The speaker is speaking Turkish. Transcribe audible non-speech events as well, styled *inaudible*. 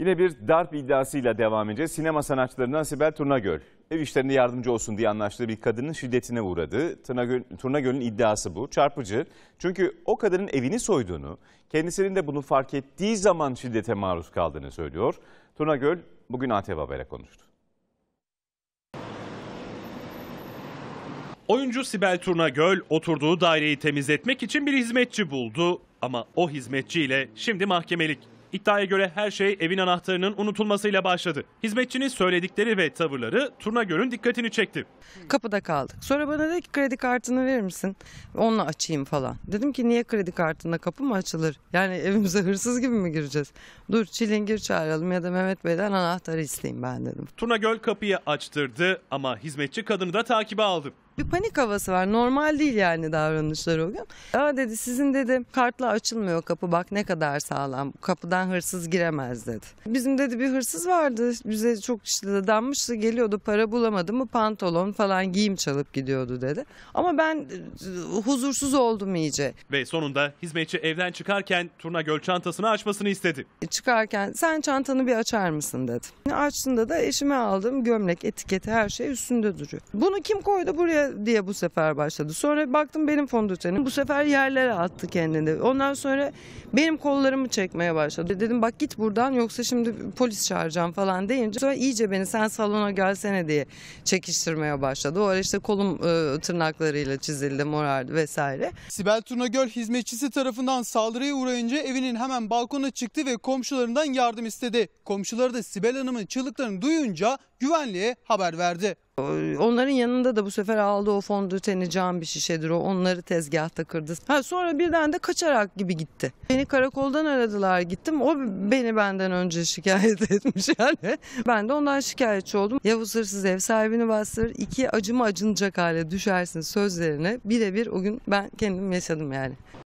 Yine bir darp iddiasıyla devam edeceğiz. Sinema sanatçılarından Sibel Turnagöl. Ev işlerinde yardımcı olsun diye anlaştığı bir kadının şiddetine uğradı. Turnagöl, Turnagöl'ün iddiası bu. Çarpıcı. Çünkü o kadının evini soyduğunu, kendisinin de bunu fark ettiği zaman şiddete maruz kaldığını söylüyor. Turnagöl bugün ATV Haber'e konuştu. Oyuncu Sibel Turnagöl oturduğu daireyi temizletmek için bir hizmetçi buldu ama o hizmetçiyle şimdi mahkemelik. İddiaya göre her şey evin anahtarının unutulmasıyla başladı. Hizmetçinin söyledikleri ve tavırları Turnagör'ün dikkatini çekti. Kapıda kaldık. Sonra bana dedi ki kredi kartını verir misin? Onunla açayım falan. Dedim ki niye kredi kartında kapı mı açılır? Yani evimize hırsız gibi mi gireceğiz? Dur çilingir çağıralım ya da Mehmet Bey'den anahtarı isteyeyim ben dedim. Turnagöl kapıyı açtırdı ama hizmetçi kadını da takibe aldı bir panik havası var. Normal değil yani davranışlar o gün. Aa dedi sizin dedi kartla açılmıyor kapı bak ne kadar sağlam. Kapıdan hırsız giremez dedi. Bizim dedi bir hırsız vardı. Bize çok işte dadanmıştı geliyordu para bulamadı mı pantolon falan giyim çalıp gidiyordu dedi. Ama ben e, huzursuz oldum iyice. Ve sonunda hizmetçi evden çıkarken Turna Göl çantasını açmasını istedi. E, çıkarken sen çantanı bir açar mısın dedi. Açtığında da eşime aldım gömlek etiketi her şey üstünde duruyor. Bunu kim koydu buraya diye bu sefer başladı. Sonra baktım benim fondötenim bu sefer yerlere attı kendini. Ondan sonra benim kollarımı çekmeye başladı. Dedim bak git buradan yoksa şimdi polis çağıracağım falan deyince sonra iyice beni sen salona gelsene diye çekiştirmeye başladı. O ara işte kolum e, tırnaklarıyla çizildi, morardı vesaire. Sibel Turnagöl hizmetçisi tarafından saldırıya uğrayınca evinin hemen balkona çıktı ve komşularından yardım istedi. Komşuları da Sibel Hanım'ın çığlıklarını duyunca güvenliğe haber verdi. Ee, onların yanında da bu sefer aldı o fondöteni cam bir şişedir o onları tezgahta kırdı. Ha, sonra birden de kaçarak gibi gitti. Beni karakoldan aradılar gittim o beni benden önce şikayet *laughs* etmiş yani. Ben de ondan şikayetçi oldum. Yavuz hırsız ev sahibini bastırır iki acıma acınacak hale düşersin sözlerine birebir o gün ben kendim yaşadım yani.